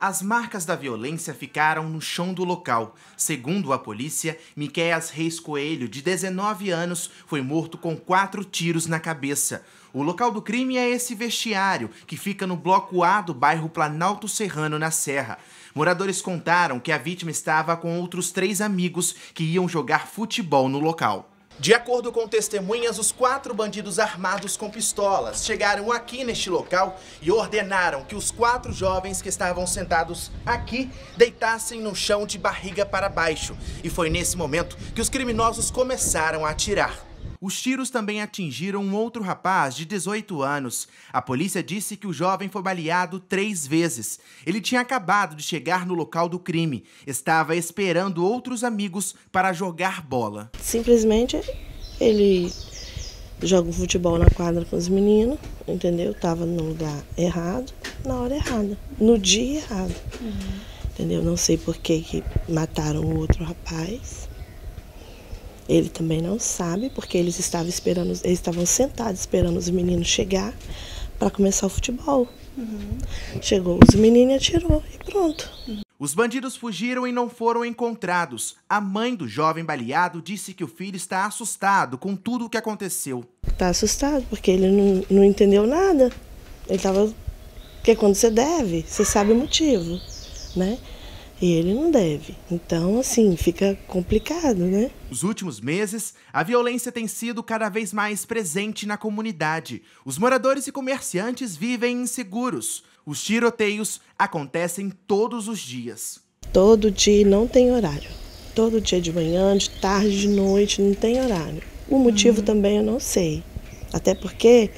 As marcas da violência ficaram no chão do local. Segundo a polícia, Miqueias Reis Coelho, de 19 anos, foi morto com quatro tiros na cabeça. O local do crime é esse vestiário, que fica no bloco A do bairro Planalto Serrano, na Serra. Moradores contaram que a vítima estava com outros três amigos que iam jogar futebol no local. De acordo com testemunhas, os quatro bandidos armados com pistolas chegaram aqui neste local e ordenaram que os quatro jovens que estavam sentados aqui deitassem no chão de barriga para baixo. E foi nesse momento que os criminosos começaram a atirar. Os tiros também atingiram um outro rapaz de 18 anos. A polícia disse que o jovem foi baleado três vezes. Ele tinha acabado de chegar no local do crime. Estava esperando outros amigos para jogar bola. Simplesmente ele joga um futebol na quadra com os meninos, entendeu? Tava no lugar errado, na hora errada, no dia errado. Uhum. Entendeu? Não sei por que, que mataram o outro rapaz. Ele também não sabe, porque eles estavam esperando, eles estavam sentados esperando os meninos chegar para começar o futebol. Uhum. Chegou os meninos e atirou e pronto. Os bandidos fugiram e não foram encontrados. A mãe do jovem baleado disse que o filho está assustado com tudo o que aconteceu. Está assustado porque ele não, não entendeu nada. Ele estava. Porque é quando você deve, você sabe o motivo, né? e ele não deve. Então, assim, fica complicado, né? Nos últimos meses, a violência tem sido cada vez mais presente na comunidade. Os moradores e comerciantes vivem inseguros. Os tiroteios acontecem todos os dias. Todo dia não tem horário. Todo dia de manhã, de tarde, de noite, não tem horário. O motivo uhum. também eu não sei. Até porque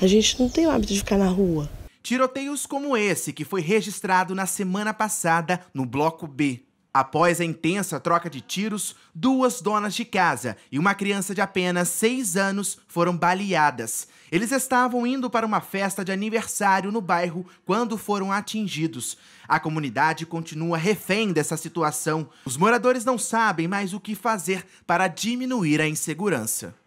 a gente não tem o hábito de ficar na rua. Tiroteios como esse que foi registrado na semana passada no Bloco B. Após a intensa troca de tiros, duas donas de casa e uma criança de apenas seis anos foram baleadas. Eles estavam indo para uma festa de aniversário no bairro quando foram atingidos. A comunidade continua refém dessa situação. Os moradores não sabem mais o que fazer para diminuir a insegurança.